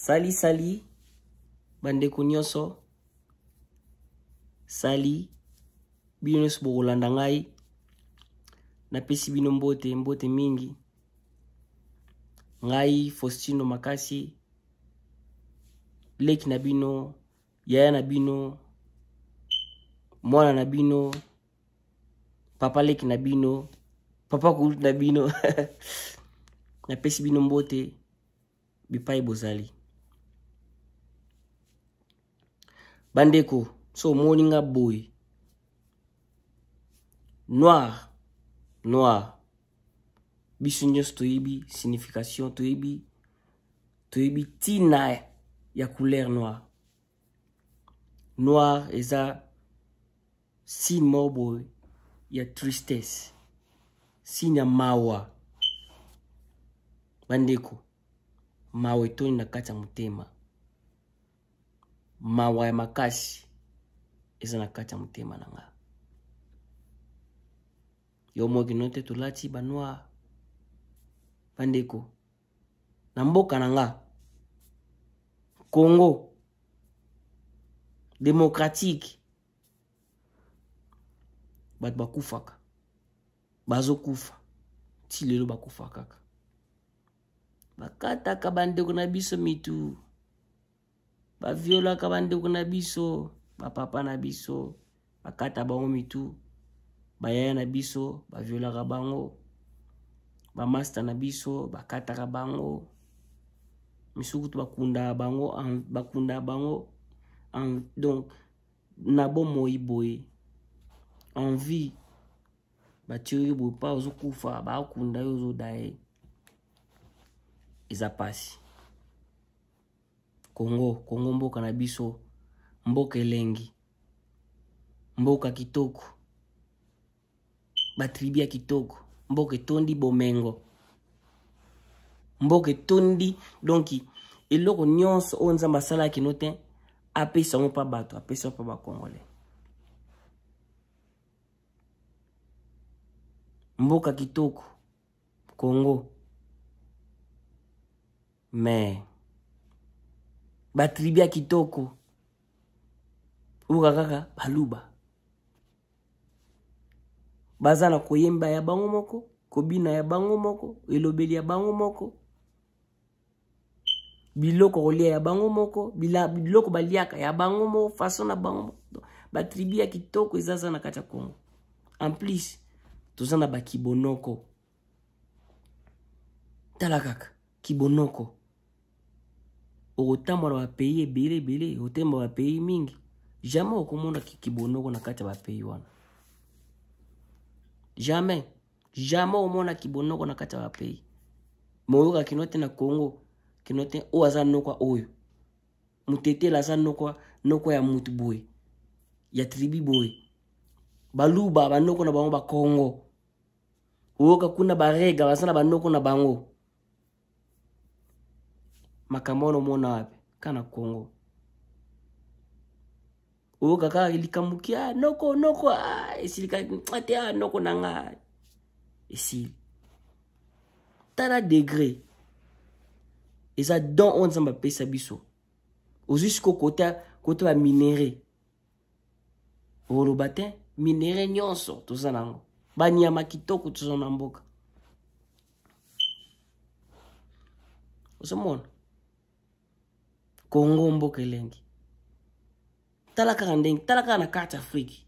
sali sali bandeko nyonso sali bino nyonso bokolanda ngai napesi bino mbote mbote mingi ngai faustino makasi leki na bino yaya na bino mwana na bino papa leki na bino papa kulutu na bino napesi bino mbote bipai bozali bandeko so omoninga boye noir noir biso nyonso toyebi signification toyebi toyebi ntina ya couleur noire noir eza sine moko boye ya tristesse sine ya mawa bandeko mawa etondi na kati ya motema mawa ya makasi eza na kati ya motema na nga yo mokino te tolati banoir bandeko na mboka na nga congo démocratique bato bakufaka bazokufa ti lelo bakufa kaka bakataka bandeko na biso mitu baviolaka bandeko na biso bapapa na biso bakata bango mitu bayaya na biso baviolaka bango bamaster na biso bakataka bango misukutu bakundaka bango bakundaka bango donc na bomoi boye envie batie yo boye mpa ozokufa bakunda yo ozoda ye eza mpasi kongo kongo mboka na biso mboka elengi mboka kitoko batribi ya kitoko mboka etondi bomengo mboka etondi donki eloko nyonso oyo nzambe asalaki no te apesa yango mpa bato apesa yango mpa bakongole mboka kitoko kongo me batribi ya kitoko oyoka kaka baluba baza na koyemba ya bango moko kobina ya bango moko elobeli ya bango moko biloko kolia ya bango moko biloko baliaka ya bango moko façon na bango moko batribi ya kitoko ezaza na kati ya kongo en plus toza na bakibonoko tala kaka kibonoko okotambola bapays ebele ebele otemba bapays mingi jamais okomona kibonoko na kati ya bapays wana jamais jamais omona kibonoko na kati ya bapays me oyoka kino te na congo kino te oyo aza nokwa oyo motetele aza nokwa nokwa ya mutu boye ya tribi boye baluba banoko na bango bakongo oyoka kuna barega baza na banoko na bango makambo wana omona wapi ka na kongo oyo kaka likambuki a ah, noko noko a ah, esilikaka te a ah, noko na nga esili tala degre eza don oyo nzambe apesa biso ozwi siko kota kota baminere oloba te minere nyonso toza nango banyama kitoko toza na mboka ozomona congo mboka elengi tala kaka ndenge tala kaka na karte ya afriki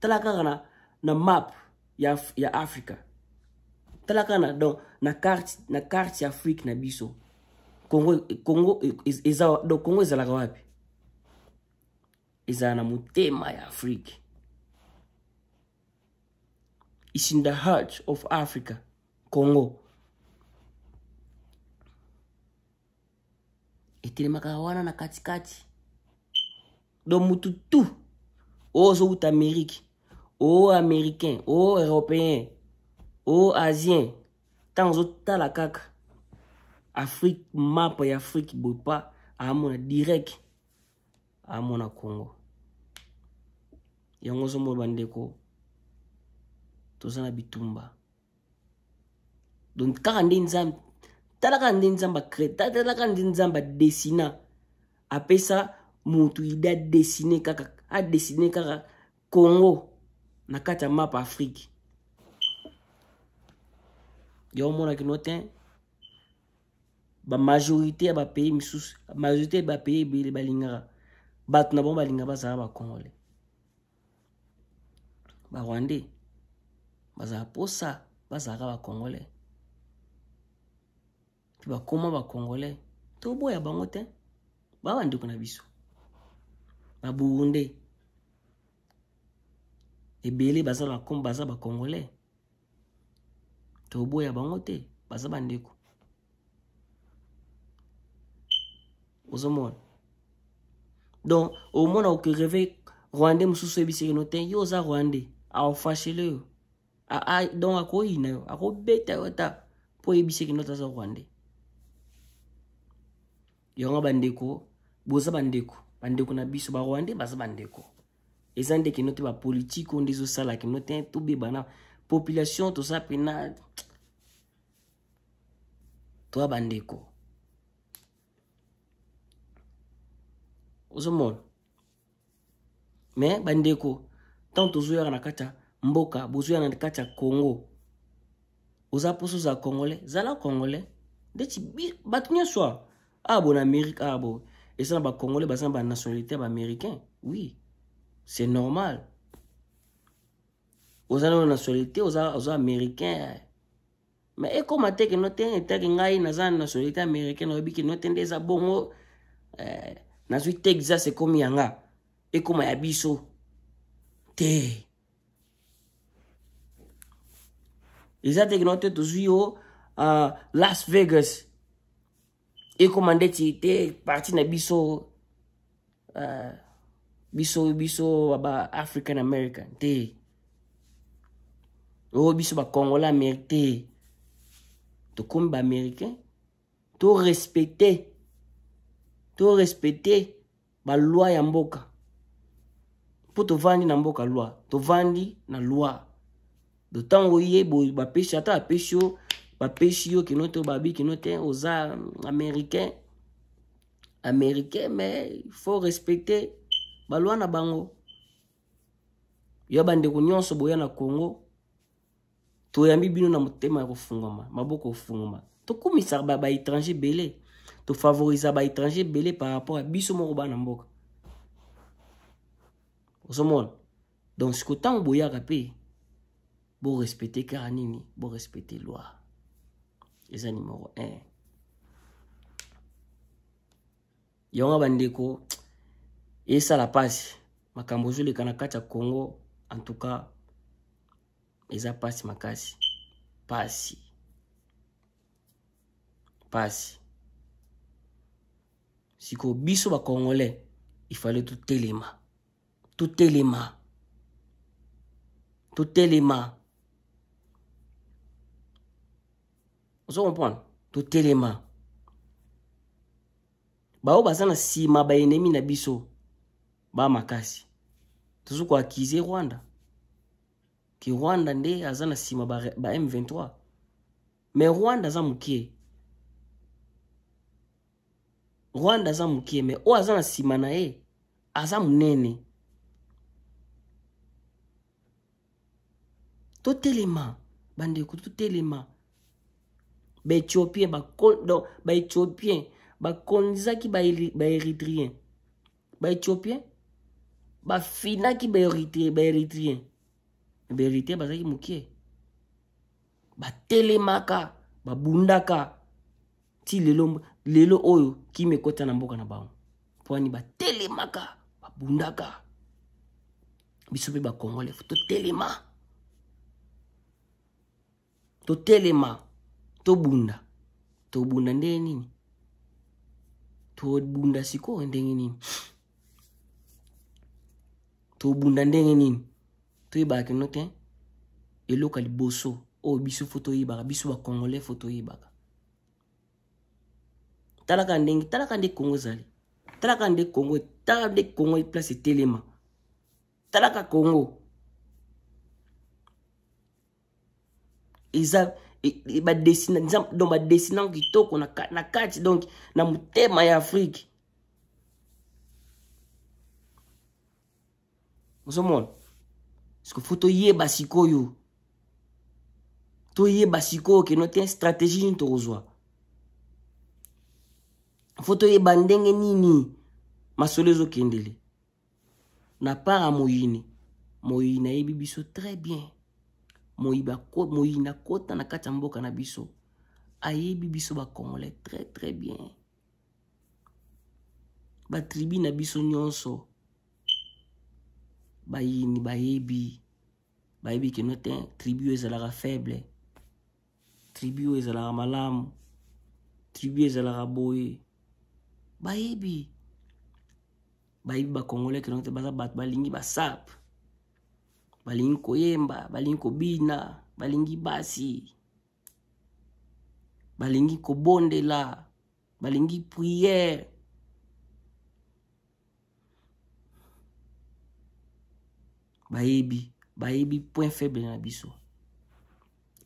tala kaka na, na map ya, ya afrika tala kaka na, don, na, karte, na karte ya afrike na biso congo, congo, e, e, eza, don, congo ezalaka wapi ezala na motema ya afrike is in the heart of africa congo etelemaka wana na katikati don mutu tu oyo ozowuta amerike oyo américain oyo européen oyo asien ntango ozotala kaka afrique mapa ya afrique bopa amona direct amona congo yango ozomona bandeko toza na bitumba donc kaka nde nzambe talaka nde nzambe akreta talaka nde nzambe adesina apesa motu ide adesine kaka adesine kaka congo na kati ya map afrike yo omonaki no te bamajorité ya bapays misusu majorité ya bapays ebele balingaka bato na bango balingaka bazala bacongolais barwandais bazala posa bazalaka bacongolais bakoma bacongolais toboya bango te babandeko na biso baburunde ebele baza bakom baza bacongolais toboya bango te baza bandeko ozomona donc omona okereve rwande mosusu oyebisaki no te yo oza rwande aofashele yo donc akoyina yo akobeta yo ata mpo oyebisaki no te aza rwande yango bandeko boza bandeko bandeko na biso barwande baza bandeko eza nde kino te bapolitike oyo nde ezosala kino te tobeba na population toza pena toya bandeko ozomona me bandeko ntango tozoyaka na kati ya mboka bozoya na kati ya congo oza mposo oza congolais zala congolais ndeti bato nyonso awa abo ah, na amérike abo ah, eza na bacongolais baza na banationalité ya baaméricain oui c'est normal oza na nationalité oza américain me ekóma te keno te etaki ngai naza na nationalité américaine oyebi keno te nde eza bongo eh, nazwi texas ekómi yanga ekóma ya biso te eza te keno te tozwi yo uh, las vegas ekóma ndeti te parti na biso uh, biso biso baafrican american te oyo biso bacongola amérique te tokómi baaméricain torespecte torespecte balwi ya mboka mpo tovandi na mboka lwi tovandi na lwi do ntango ye boye bapesi ata bapesi yo bapesi yo kino te babi kino te oza américain américain mais faut respecte balwa na bango ya bandeko nyonso boya na congo toyambi bino na motema ya kofungama maboko kofungama tokumisa baétranger ba bele tofavorisa baétranger bele par rapport ya biso moko bana mboka ozomona donc sikotango boyaka mpe borespecte kaka nini borespecte lwire eza numero 1 yango bandeko esala mpasi makambo ozoleka na kati ya congo antuka eza mpasi makasi pasi pasi sikoyo biso bacongolais ifale totelema totelema totelema ozo comprendre totelema baoyo baza na nsima baenemi na biso bamakasi tozo koakize rwanda ke rwanda nde aza na nsima ba, ba m23 me rwanda aza mokie rwanda aza mokie me oyo aza na nsima na ye aza monene totelema bandeko totelema baéthiopien baéthiopien bakonizaki baérythrien baéthiopien bafinaki baérythrien baérythrien bazalaki mokie batelemaka babundaka ti lelo lelo oyo kimi ekɔta na mboka na bango mpoani batelemaka babundaka biso mpe bakongole totelema totelema tobunda tobunda ndeye nini tobunda sikowe ndenge nini tobunda ndenge nini toyebaka kino te eloko ya liboso oyo biso fo toyebaka biso bacongolais fo toyebaka talaka ndenge talaka nde kongo ezali talaka nde kongo talaka nde kongo e place etelema talaka kongo eza donc badesina kitoko na kati donc na motema ya afrike ozomona ceke fo toyeba sikoyo toyeba sikoyo keno te stratégie nini tokozwa fo toyeba ndenge nini masolo ezokendele na part ya moyini moyini ayebi biso très bien moyina kota na kati ya mboka na biso ayebi biso bacongolais très très bien batribi na biso nyonso bayini bayebi bayebi keno te tribu oyo ezalaka faible tribu oyo ezalaka malamu tribu ezalaka boye bayebi bayebi bacongolais keno te baza bato balingi basape balingi koyemba balingi kobina balingi basi balingi kobondela balingi priere bayebi bayebi point faible na biso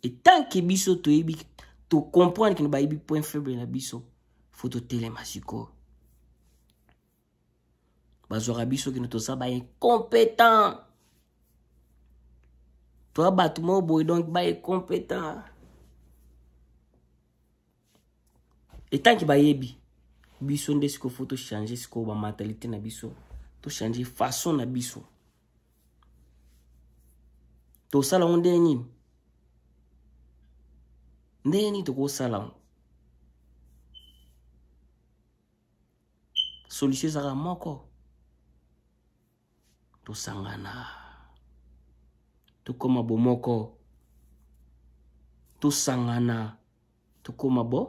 etanke biso toyebi tocomprendre kene bayebi point faible na biso fo totelema sikoyo bazwaka biso kene toza baincompétent to bato moko boye donc baye compétent etanki bayebi biso nde sikoyo fo tochange sikoyo bamentalité na biso tochange façon na biso tosala ngo ndenge nini ndenge nini tokosala ngo solution ezalaka moko tosangana tokóma bomoko tosangana tokóma bo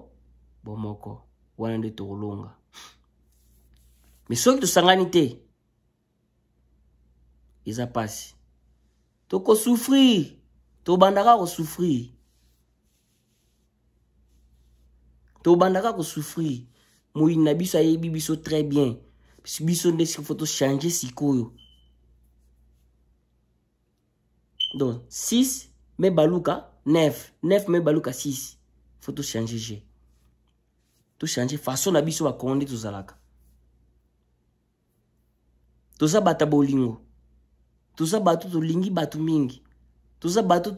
bomoko wana nde tokolonga me soki tosangani te eza mpasi tokosufrir tobandaka kosufrir tobandaka kosufrir moyini na biso ayebi biso très bien biso nde sifo tochange sikoyo donc 6 mɛ baluka 9 9 mɛ baluka 6 fo tochange g tochange façon na biso bakongo nde tozalaka toza bato ya bolingo toza bato tolingi bato mingi toza bato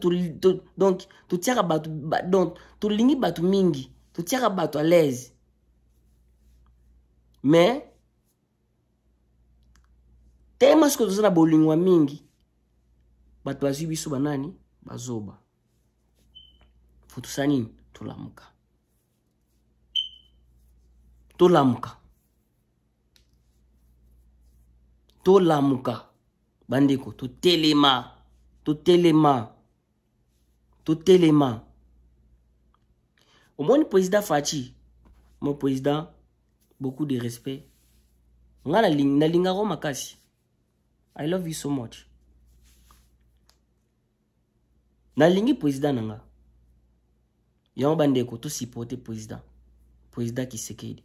donc totiaka bato donc tolingi bato mingi totiaka bato à l'aise mais tema soki toza na bolingo ya mingi bato bazwi biso banani bazoba futusa nini tolamuka tolamuka tolamuka bandeko totelema totelema totelema omoni président faci mo président beaucoup de respect nga nalingako makasi i love you so much nalingi président na nga yango bandeko tosipote président président kisekedi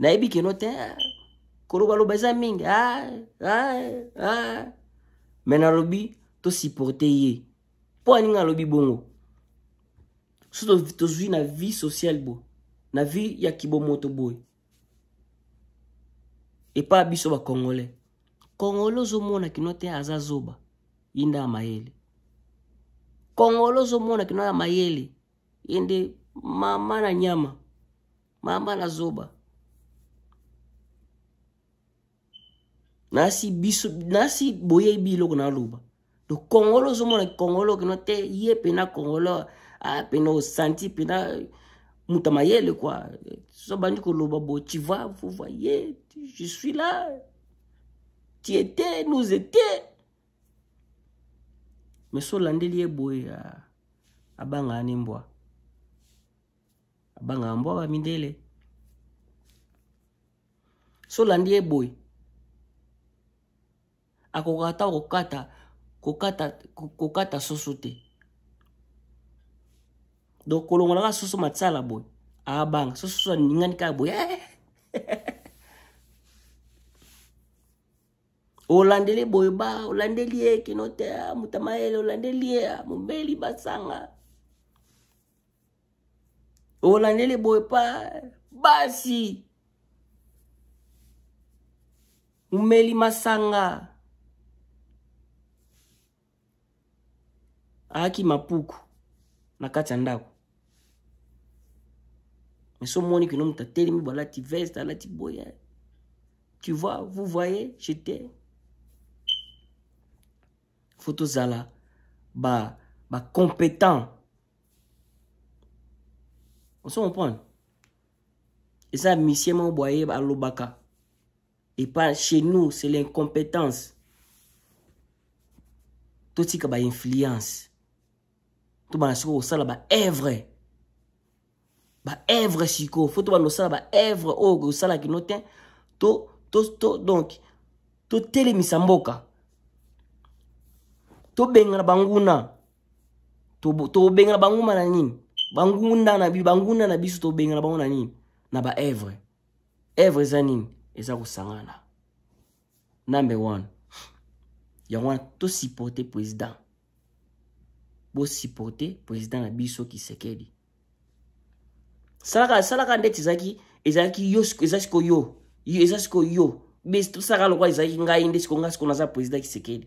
nayebi keno te ah, kolobaloba eza mingi ah, ah, me nalobi tosiporte ye mpo aninga alobi bongo so tozwi na vie sociale bo na vie ya kibomoto boye epa biso bacongolais kongolo ozomona kino te aza zoba ye nde ya mayele kongolo ozomona kino ya mayele ye nde mama na nyama mama na zoba nasi biso nasi boyebi biloko naloba do kongolo ozomona kongolo kino te ye pena kongolo pena osanti pena moto amayele kua so bandi koloba bo tu vois vous voyez je suis là tu étais nous étais me so olandeli ye boye abangaa ne mbwa abangaa mbwa bamindele so olandi ye boye akokaka ta kokata kokata kokata soso te donc kolongolaka soso matisala boye abanga sososo aningani kaka boye olandeli boye ba olandeli ye kinotea mutamayele olandeli ye mobeli basanga olandeli boye pa basi omeli masanga aaki mapuku na kati ya ndako mais so moni kino moto atelemi balati veste alati boye tu vois vous voyez j'étais faut tozala bacompétent ba oso comprendre eza misie moko boye balobaka epa chez nous c'est l'incompétence totika bainfluence tobana sikoyo kosala baevre baevre sikoyo fo tobana kosala baevre oyo kosalaki no te to, to, to, donc totelemisa mboka tobengana banguna tobengana bango ma na nini bangunda na biso bangunda na biso tobengana bango na nini na baevre evre eza nini eza kosangana number one yango wana tosuporte président bosuporte président na biso kisekedi salaka salaka ndeti ezalaki ezalaki yo eza sikoyo eza sikoyo besalaka lokwa ezalaki ngai nde siko ngai siko naza président kisekedi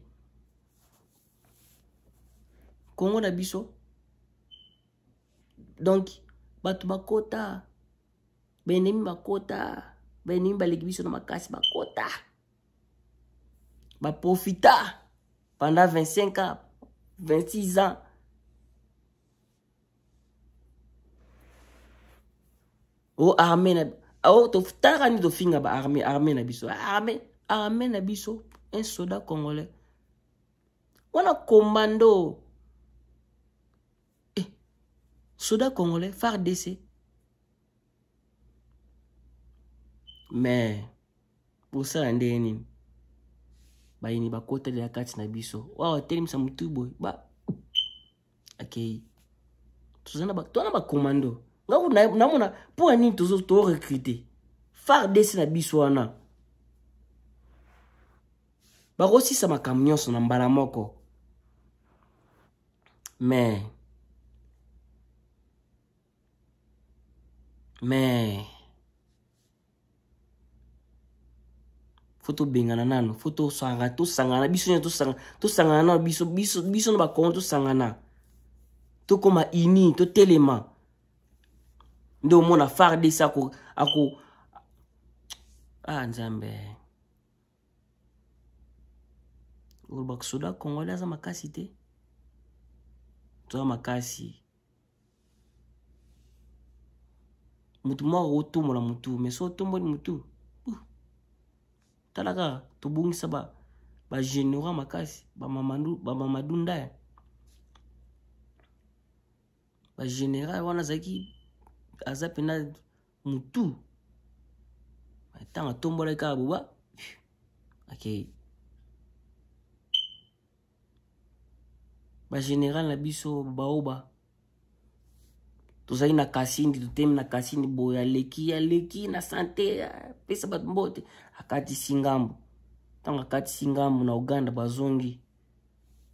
kongo na biso donk bato bakota baennemi bakota baennemi baleki biso na makasi bakota baprofita pendant 25 ans 26 ans o arme na ao totala nini tofinga baarme arme na biso arme arme na biso un soda congolais wana komando soldats congolais, FARDC. Mais, kosala ndenge nini bayini bakotelela kati na biso wawa telemisa motu boye ba akei twana bakomando ngaku namona mpona nini torecrute fardesi na biso wana bakosisa makambo nyonso na mbala moko mais me fo tobengana nano fo tosanga tosangana biso nyonso tosanga tosangana nano biso biso biso no bakongo tosangana tokóma ini totelema nde omona fardes ako ako a nzambe oloba soda congolais aza makasi te toza makasi motu moko akokotombola motu me so otomboli motu tala kaka tobongisa bagénéra ba makasi bamamadu ndaya bagénéral wana azalaki aza mpena motu ntango atombolaki kaka boba akei bagénéral na biso baoba tozali na kasindi totemi na kasindi boye aleki aleki na sante apesa bato mbote akatisi ngambo ntango akatisi ngambo na uganda bazongi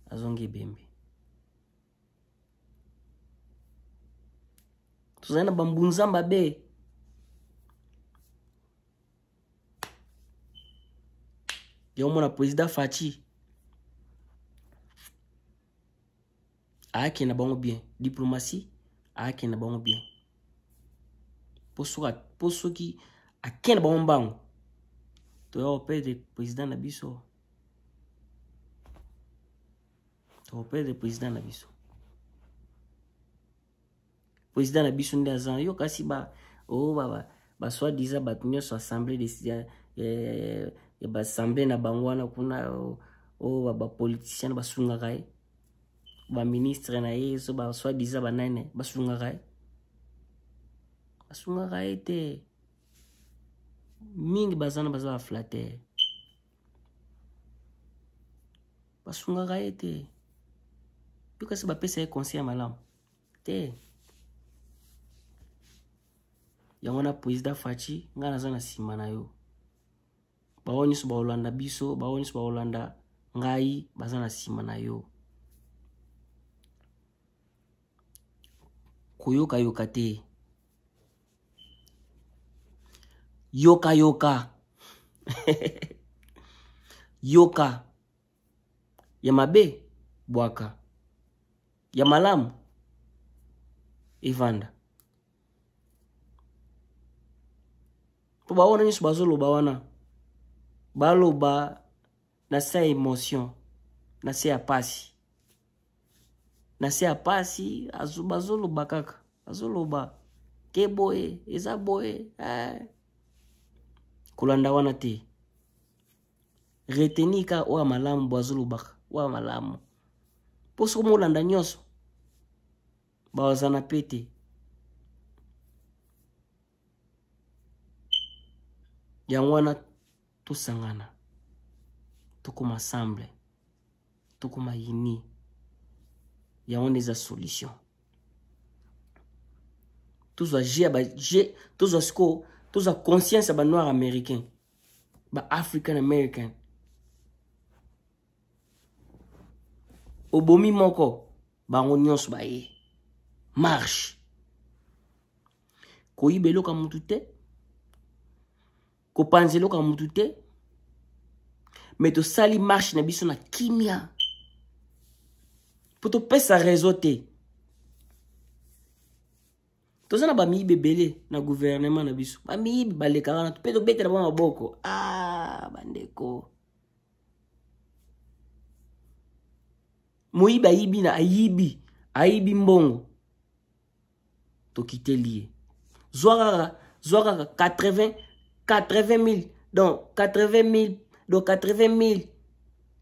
azongi ebembe tozali na bambunza mabe yaomona président faci ayaki na bango bien diplomatie a y'a kɛ na bango bien mpo soki ake na bango mbango toya kopede président na biso tokopede président na biso président na biso nde aza yo kasi basoi diza bato nyonso assemble ya baassemble na bango wana kuna oyo bapoliticien na basungaka ye baministre na ye so baswadisa banane basungaka ye basungaka ye te mingi baza na baza baflatere basungaka ye te mpe kasi bapesa ye conseil ya malamu te yango na président faci ngai naza na nsima na yo baoyo nyonso baolanda biso baoyo nyonso baolanda ngai baza na nsima na yo koyokayoka te yokayoka yoka ya mabe bwaka ya malamu evanda mpo bawo wana nyonso bazoloba wana baloba na se ya émotion na se ya pasi na se ya pasi bazoloba kaka bazoloba ke boye eza boye eh. kolanda wana te reteni ka oyo malamu bazolobaka oyo malamu mpo soko molanda nyonso bazana mpe te yango wana tosangana tokoma ensemble tokoma unis yaoneza solution tozwa g tozwa sikoyo tozwa conscience ya banoir américain baafrican american obomi moko bango nyonso baye marche koyiba eloko ya motu te kopanza eloko ya motu te me tosali marche na biso na kimia mpo topesa réseau te toza na bamiyibi ebele na guvernema na biso bamiyibi balekaka na mpe tobetela ba maboko a ah, bandeko moyibi ayibi na ayibi ayibi mbongo tokiteli ye zwa kaka zwa kaka 80 80 mille donc 80 mille donc 80 mille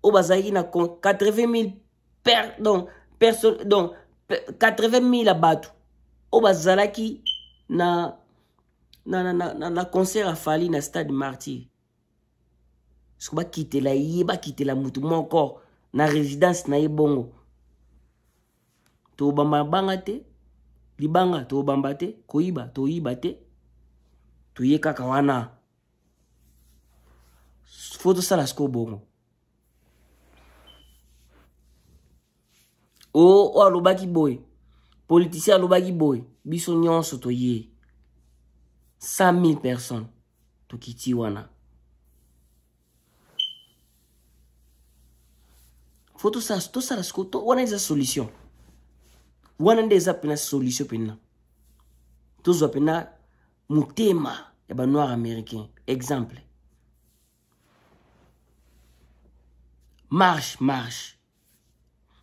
oyo bazalaki na 80 mille per, donc, perso, donc 80 000 bato oyo bazalaki na, na, na, na, na, na concert afali na stade martyr soki bakitela ye bakitela motu moko na résidence na ye bongo tobamba banga te libanga tobamba te koyiba toyiba te toye kaka wana fo tosala sikoyo bongo o o alobaki boye politicien alobaki boye biso nyonso toye 100000 personnes tokiti wana fo tosala tosala siko wana eza solution wana nde eza mpena solution mpena tozwa mpena motema ya banoir américain exemple marche marche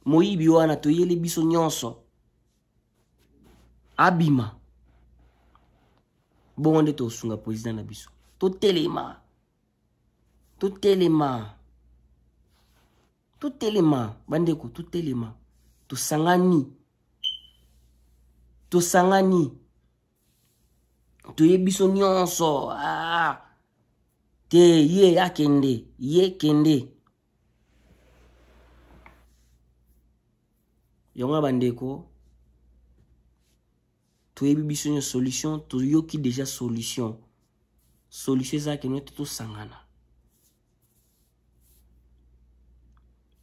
moyibi wana toyeli biso nyonso abima bongo nde tosunga président na biso totelema totelema totelema bandeko totelema tosangani tosangani toye biso nyonso ah. te ye akende ye kende yango bandeko toyebi biso nyonso solution toyoki deja solution solution ezalaki no ete tosangana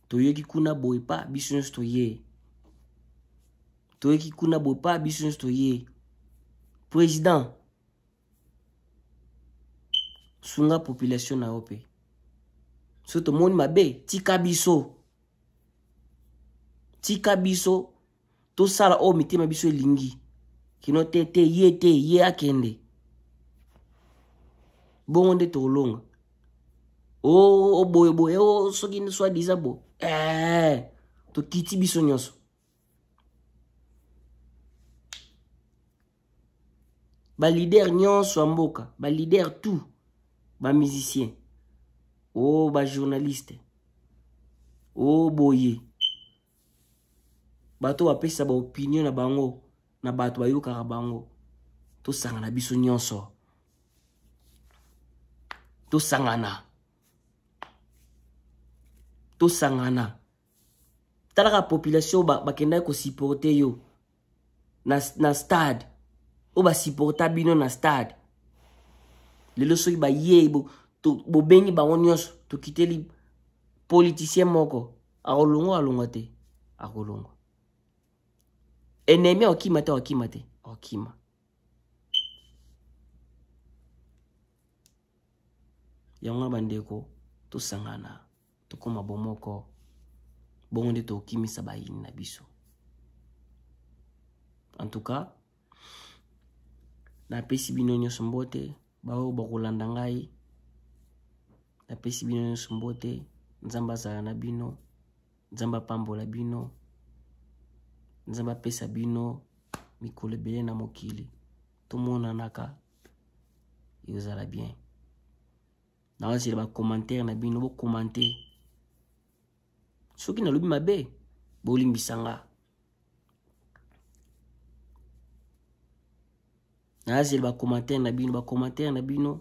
toyoki kuna boye pa biso nyonso toye toyoki kuna boye pa biso nyonso toye président sunga population na yo mpe so tomoni mabe tika biso tika biso tosala oyo mitema biso elingi kino te te ye te ye akende bongo nde tolonga oboyeboye soki nde swadiza bo eh, tokiti biso nyonso balider nyonso ya mboka balider tout bamusicien o bajournaliste o boye bato bapesisa baopinion na bango na bato bayokaka bango tosangana biso nyonso tosangana tosangana talaka population bakendaki ba kosupporte yo na, na stade oyo basupporta bino na stade lelo soki bayei bobengi bango nyonso tokiteli politicien moko akolongwa alongwa te akolongwa Nehemia wakima te wakima te wakima yango na bandeko tosangana tokóma bomoko bongo nde tokimisa bayini na biso antuka napesi bino nyonso mbote baoyo bakolanda ngai napesi bino nyonso mbote nzambe azala na bino nzambe apambola bino nzambe apesa bino mikolo ebele na mokili tomonanaka ezala bien naosila bacommentaire na bino bokomante soki nalobi mabe bolimbisanga nazela bacommentaire na bino bacommentaire na bino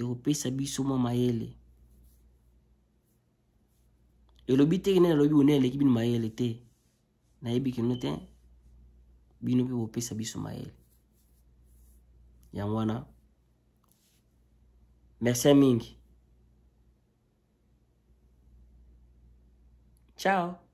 ekopesa biso mwa mayele elobi te nde nalobi one eleki bino mayele te nayebi kino te bino mpe bopesa biso mayele yango wana merci mingi ciao